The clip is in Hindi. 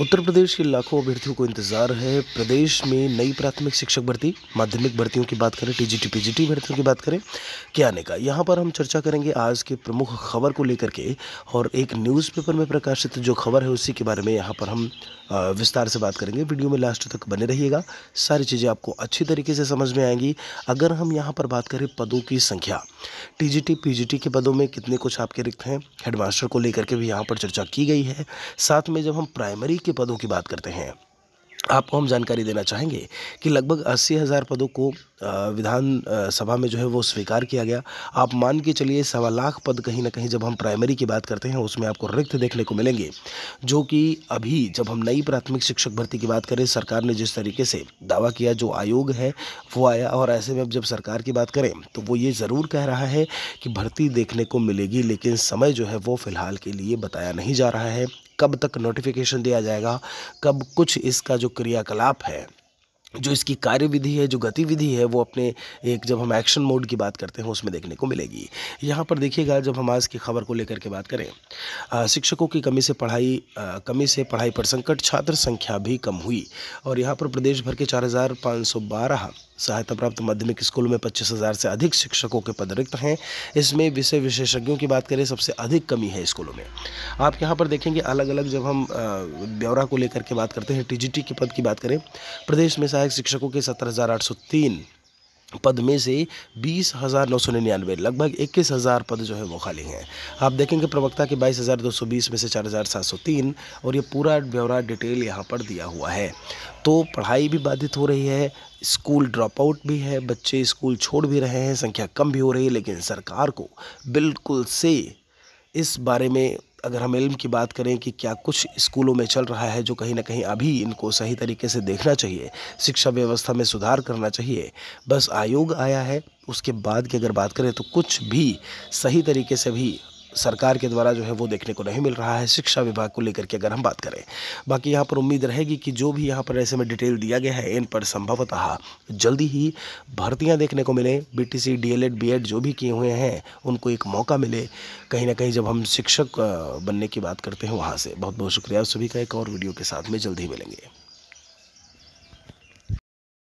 उत्तर प्रदेश के लाखों अभ्यर्थियों को इंतजार है प्रदेश में नई प्राथमिक शिक्षक भर्ती माध्यमिक भर्तियों की बात करें टीजीटी पीजीटी भर्तियों की बात करें क्या आने का यहाँ पर हम चर्चा करेंगे आज के प्रमुख खबर को लेकर के और एक न्यूज़पेपर में प्रकाशित जो खबर है उसी के बारे में यहाँ पर हम विस्तार से बात करेंगे वीडियो में लास्ट तक बने रहिएगा सारी चीज़ें आपको अच्छी तरीके से समझ में आएंगी अगर हम यहाँ पर बात करें पदों की संख्या टीजीटी पीजीटी के पदों में कितने कुछ आपके रिक्त हैं हेडमास्टर को लेकर के भी यहाँ पर चर्चा की गई है साथ में जब हम प्राइमरी के पदों की बात करते हैं आपको हम जानकारी देना चाहेंगे कि लगभग अस्सी हज़ार पदों को विधान सभा में जो है वो स्वीकार किया गया आप मान के चलिए सवा लाख पद कहीं ना कहीं जब हम प्राइमरी की बात करते हैं उसमें आपको रिक्त देखने को मिलेंगे जो कि अभी जब हम नई प्राथमिक शिक्षक भर्ती की बात करें सरकार ने जिस तरीके से दावा किया जो आयोग है वो आया और ऐसे में अब जब सरकार की बात करें तो वो ये ज़रूर कह रहा है कि भर्ती देखने को मिलेगी लेकिन समय जो है वो फ़िलहाल के लिए बताया नहीं जा रहा है कब तक नोटिफिकेशन दिया जाएगा कब कुछ इसका जो क्रियाकलाप है जो इसकी कार्यविधि है जो गतिविधि है वो अपने एक जब हम एक्शन मोड की बात करते हैं उसमें देखने को मिलेगी यहाँ पर देखिएगा जब हम आज की खबर को लेकर के बात करें आ, शिक्षकों की कमी से पढ़ाई आ, कमी से पढ़ाई पर संकट छात्र संख्या भी कम हुई और यहाँ पर प्रदेश भर के चार सहायता प्राप्त माध्यमिक स्कूल में पच्चीस हज़ार से अधिक शिक्षकों के पद रिक्त हैं इसमें विषय विशेषज्ञों की बात करें सबसे अधिक कमी है स्कूलों में आप यहाँ पर देखेंगे अलग अलग जब हम ब्यौरा को लेकर के बात करते हैं टीजीटी के पद की बात करें प्रदेश में सहायक शिक्षकों के सत्रह पद में से बीस हज़ार नौ सौ निन्यानवे लगभग इक्कीस हज़ार पद जो है वो खाली हैं आप देखेंगे प्रवक्ता के बाईस हज़ार दो सौ बीस में से चार हज़ार सात सौ तीन और ये पूरा ब्यौरा डिटेल यहाँ पर दिया हुआ है तो पढ़ाई भी बाधित हो रही है स्कूल ड्रॉप आउट भी है बच्चे स्कूल छोड़ भी रहे हैं संख्या कम भी हो रही है लेकिन सरकार को बिल्कुल से इस बारे में अगर हम इल्म की बात करें कि क्या कुछ स्कूलों में चल रहा है जो कहीं ना कहीं अभी इनको सही तरीके से देखना चाहिए शिक्षा व्यवस्था में सुधार करना चाहिए बस आयोग आया है उसके बाद की अगर बात करें तो कुछ भी सही तरीके से भी सरकार के द्वारा जो है वो देखने को नहीं मिल रहा है शिक्षा विभाग को लेकर के अगर हम बात करें बाकी यहाँ पर उम्मीद रहेगी कि जो भी यहाँ पर ऐसे में डिटेल दिया गया है इन पर संभवतः जल्दी ही भर्तियाँ देखने को मिलें B T C D L जो भी किए हुए हैं उनको एक मौका मिले कहीं ना कहीं जब हम शिक्षक बनने की बात करते हैं वहाँ से बहुत बहुत शुक्रिया सभी का एक और वीडियो के साथ में जल्दी ही मिलेंगे